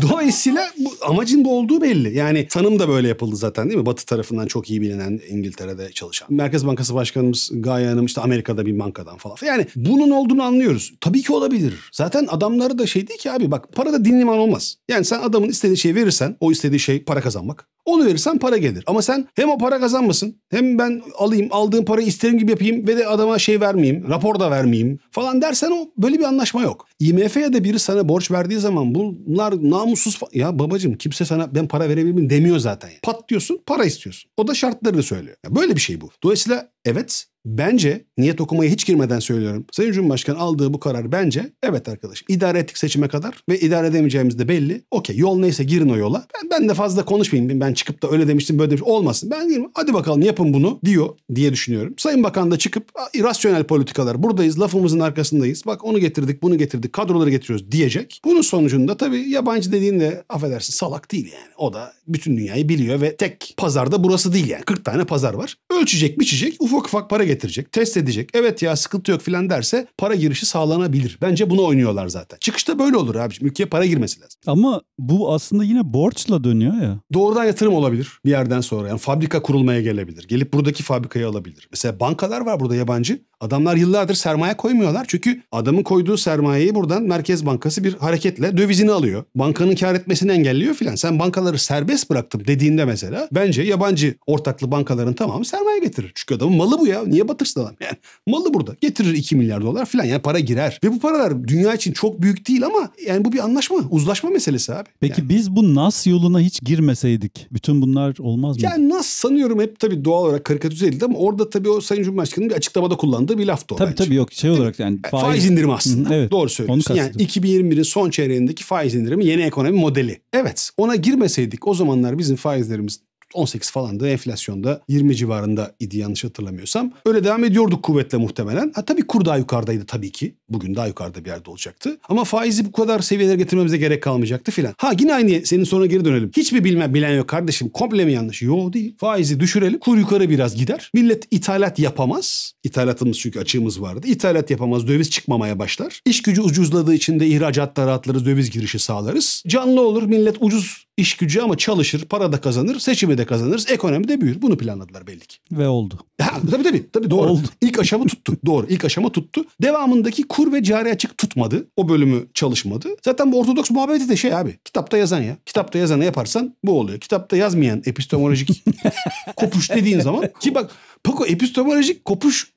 Speaker 2: Dolayısıyla bu, amacın bu olduğu belli. Yani tanım da böyle yapıldı zaten değil mi? Batı tarafından çok iyi bilinen İngiltere'de çalışan. Merkez Bankası Başkanımız Gaye Hanım işte Amerika'da bir bankadan falan. Yani bunun olduğunu anlıyoruz. Tabii ki olabilir. Zaten adamları da şey değil ki abi bak parada din liman olmaz. Yani sen adamın istediği şeyi verirsen o istediği şey para kazanmak. Onu verirsen para gelir. Ama sen hem o para kazanmasın hem ben alayım aldığım parayı istediğim gibi yapayım ve de adama şey vermeyeyim rapor da vermeyeyim falan dersen o böyle bir anlaşma yok. IMF'ye de biri sana borç verdiği zaman bunlar ne namussuz ya babacım kimse sana ben para verebilirim demiyor zaten. Yani. Pat diyorsun para istiyorsun. O da şartlarını söylüyor. Ya böyle bir şey bu. Dolayısıyla Evet bence niyet okumaya hiç girmeden söylüyorum. Sayın Cumhurbaşkanı aldığı bu karar bence evet arkadaşım idare ettik seçime kadar ve idare edemeyeceğimiz de belli. Okey yol neyse girin o yola. Ben, ben de fazla konuşmayayım ben çıkıp da öyle demiştim böyle demiş olmasın. Ben girmem hadi bakalım yapın bunu diyor diye düşünüyorum. Sayın Bakan da çıkıp rasyonel politikalar buradayız lafımızın arkasındayız. Bak onu getirdik bunu getirdik kadroları getiriyoruz diyecek. Bunun sonucunda tabii yabancı dediğin de affedersin salak değil yani. O da bütün dünyayı biliyor ve tek pazarda burası değil yani. 40 tane pazar var ölçecek, biçecek, ufak ufak para getirecek, test edecek. Evet ya sıkıntı yok filan derse para girişi sağlanabilir. Bence bunu oynuyorlar zaten. Çıkışta böyle olur abiciğim. Ülkeye para girmesi lazım. Ama bu aslında yine borçla dönüyor ya. Doğrudan yatırım olabilir bir yerden sonra. Yani fabrika kurulmaya gelebilir. Gelip buradaki fabrikayı alabilir. Mesela bankalar var burada yabancı. Adamlar yıllardır sermaye koymuyorlar. Çünkü adamın koyduğu sermayeyi buradan Merkez Bankası bir hareketle dövizini alıyor. Bankanın kar etmesini engelliyor filan. Sen bankaları serbest bıraktım dediğinde mesela bence yabancı ortaklı bankaların tamamı sermaye kolay getirir. Çünkü adamın malı bu ya. Niye batırsın adam yani? Malı burada. Getirir 2 milyar dolar falan yani para girer. Ve bu paralar dünya için çok büyük değil ama yani bu bir anlaşma, uzlaşma meselesi abi.
Speaker 1: Peki yani. biz bu NAS yoluna hiç girmeseydik bütün bunlar olmaz
Speaker 2: mı? Yani NAS sanıyorum hep tabii doğal olarak karikatür edildi ama orada tabii o Sayın Cumhurbaşkanı'nın bir açıklamada kullandığı bir laftı o Tabii bence. tabii yok şey olarak yani e, faiz, faiz indirimi aslında. Evet. Doğru söylüyorsun. Yani 2021'in son çeyreğindeki faiz indirimi yeni ekonomi modeli. Evet ona girmeseydik o zamanlar bizim faizlerimiz 18 falan da enflasyonda 20 civarında idi yanlış hatırlamıyorsam. Öyle devam ediyorduk kuvvetle muhtemelen. Ha tabii kur daha yukarıdaydı tabii ki. Bugün daha yukarıda bir yerde olacaktı. Ama faizi bu kadar seviyelere getirmemize gerek kalmayacaktı filan. Ha yine aynı senin sonra geri dönelim. Hiçbir bilme bilen yok kardeşim. Komple mi yanlış? yok değil. Faizi düşürelim. Kur yukarı biraz gider. Millet ithalat yapamaz. İthalatımız çünkü açığımız vardı. İthalat yapamaz. Döviz çıkmamaya başlar. İş gücü ucuzladığı için de ihracatta rahatlarız. Döviz girişi sağlarız. Canlı olur. Millet ucuz iş gücü ama çalışır, para da kazanır, seçimi de kazanırız, ekonomi de büyür. Bunu planladılar belli ki. Ve oldu. Ha, tabii tabii, tabii doğru. Oldu. İlk aşama tuttu. doğru, ilk aşama tuttu. Devamındaki kur ve cari açık tutmadı. O bölümü çalışmadı. Zaten bu ortodoks muhabbeti de şey abi. Kitapta yazan ya. Kitapta yazanı yaparsan bu oluyor. Kitapta yazmayan epistemolojik kopuş dediğin zaman ki bak Paco epistemolojik kopuş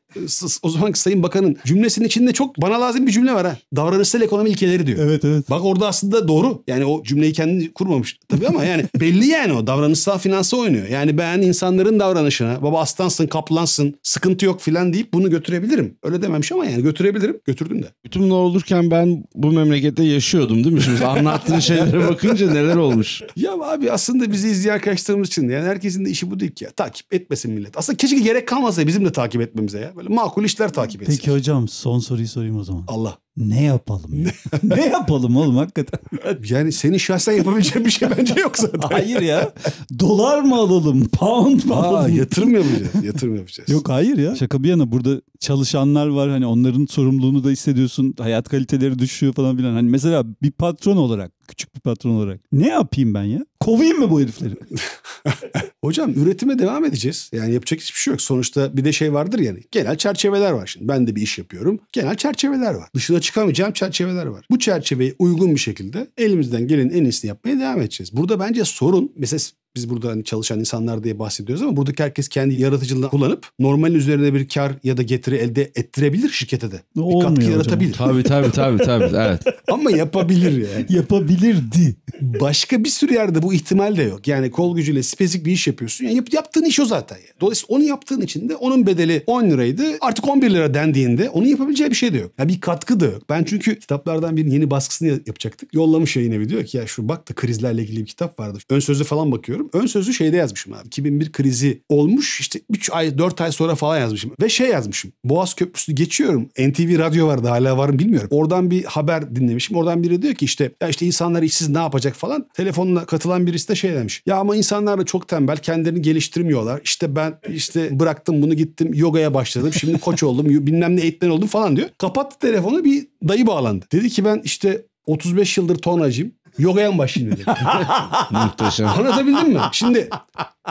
Speaker 2: o zaman Sayın Bakan'ın cümlesinin içinde çok bana lazım bir cümle var ha. Davranışsal ekonomi ilkeleri diyor. Evet evet. Bak orada aslında doğru. Yani o cümleyi kendi kurmamış tabii ama yani belli yani o davranışsal finansa oynuyor. Yani ben insanların davranışına baba aslansın kaplansın sıkıntı yok filan deyip bunu götürebilirim. Öyle dememiş ama yani götürebilirim. Götürdüm de. Bütün ne olurken ben bu memlekette yaşıyordum değil mi? Şimdi anlattığın şeylere bakınca neler olmuş. Ya abi aslında bizi izleyen arkadaşlarımız için yani herkesin de işi bu değil ki ya. Takip etmesin millet. Aslında keşke gerek kalmasa bizim de takip etmemize ya. Böyle Böyle makul işler takip etsin. Peki
Speaker 1: hocam son soruyu sorayım o zaman. Allah. Ne yapalım? Ya?
Speaker 2: ne yapalım oğlum hakikaten? Yani senin şahsen yapabileceğin bir şey bence yok zaten. hayır ya.
Speaker 1: Dolar mı alalım? Pound mu Aa, alalım? Yatırım yapacağız. Yatırım yapacağız. yok hayır ya. Şaka bir yana burada çalışanlar var. Hani onların sorumluluğunu da hissediyorsun. Hayat kaliteleri düşüyor falan filan. Hani mesela bir patron olarak küçük bir patron olarak. Ne yapayım ben ya? Kovayım mı bu herifleri?
Speaker 2: Hocam üretime devam edeceğiz. Yani yapacak hiçbir şey yok. Sonuçta bir de şey vardır yani. Genel çerçeveler var şimdi. Ben de bir iş yapıyorum. Genel çerçeveler var. Dışına çıkamayacağım çerçeveler var. Bu çerçeveyi uygun bir şekilde elimizden gelenin en iyisini yapmaya devam edeceğiz. Burada bence sorun mesela biz burada hani çalışan insanlar diye bahsediyoruz ama buradaki herkes kendi yaratıcılığını kullanıp normalin üzerine bir kar ya da getiri elde ettirebilir şirkete de. Ne bir katkı yaratabilir. Tabii tabii tabii tabii evet. ama yapabilir yani. Yapabilirdi. Başka bir sürü yerde bu ihtimal de yok. Yani kol gücüyle spesifik bir iş yapıyorsun. Yani yap, yaptığın iş o zaten. Yani. Dolayısıyla onu yaptığın için de onun bedeli 10 liraydı. Artık 11 lira dendiğinde onun yapabileceği bir şey de yok. Yani bir katkı da yok. Ben çünkü kitaplardan birinin yeni baskısını yapacaktık. Yollamış yayına bir diyor ki ya şu bak da krizlerle ilgili bir kitap vardı. Ön sözü falan bakıyorum hatırlıyorum. Ön sözü şeyde yazmışım abi. 2001 krizi olmuş. işte 3 ay 4 ay sonra falan yazmışım. Ve şey yazmışım. Boğaz Köprüsü geçiyorum. NTV radyo vardı hala var mı bilmiyorum. Oradan bir haber dinlemişim. Oradan biri diyor ki işte ya işte insanlar işsiz ne yapacak falan. Telefonla katılan birisi de şey demiş. Ya ama insanlar da çok tembel. Kendilerini geliştirmiyorlar. İşte ben işte bıraktım bunu gittim yogaya başladım. Şimdi koç oldum. Bilmem ne eğitmen oldum falan diyor. Kapattı telefonu bir dayı bağlandı. Dedi ki ben işte 35 yıldır tonacıyım. Yogayan mı başlayayım dedim. Muhteşem. Anlatabildim mi? Şimdi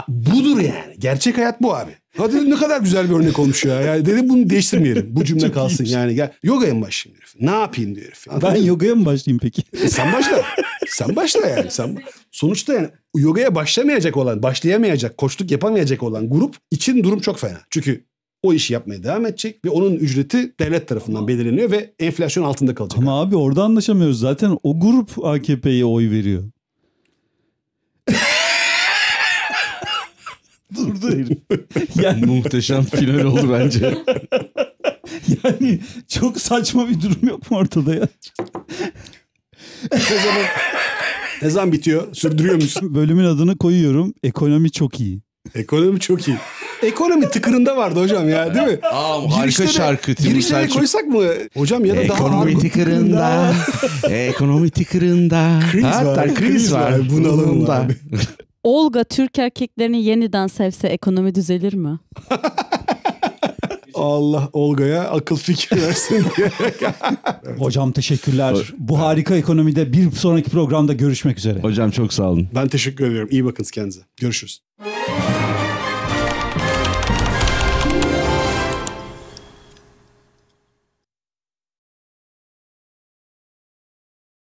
Speaker 2: budur yani. Gerçek hayat bu abi. Ha dedim ne kadar güzel bir örnek olmuş ya. Yani dedim bunu değiştirmeyelim. Bu cümle kalsın yani. Gel, yogaya mı başlayayım herif? Ne yapayım diyor herif. Anladın ben mı? yogaya mı başlayayım peki? E sen başla. sen başla yani. Sen... Sonuçta yani yogaya başlamayacak olan, başlayamayacak, koçluk yapamayacak olan grup için durum çok fena. Çünkü o işi yapmaya devam edecek ve onun ücreti devlet tarafından belirleniyor ve enflasyon altında kalacak. Ama abi orada anlaşamıyoruz zaten o grup AKP'ye oy veriyor.
Speaker 1: Durdu herif. Yani... Muhteşem final oldu bence. yani çok saçma bir durum yok mu ortada ya? ne zaman, ne zaman bitiyor? Sürdürüyor musun? Bölümün adını
Speaker 2: koyuyorum. Ekonomi çok iyi. Ekonomi çok iyi. Ekonomi tıkırında vardı hocam ya değil mi? Aa, harika şarkı Timur Girişlere koysak mı hocam ya da daha Ekonomi tıkırında.
Speaker 3: ekonomi tıkırında. Kriz var, kriz, var. Bunalım var. Olga Türk erkeklerini yeniden sevse ekonomi düzelir mi?
Speaker 2: Allah Olga'ya akıl fikir versin diye.
Speaker 1: Hocam teşekkürler. Bu harika ekonomide bir sonraki programda görüşmek üzere. Hocam çok sağ olun. Ben teşekkür ediyorum. İyi bakınız
Speaker 2: kendinize. Görüşürüz.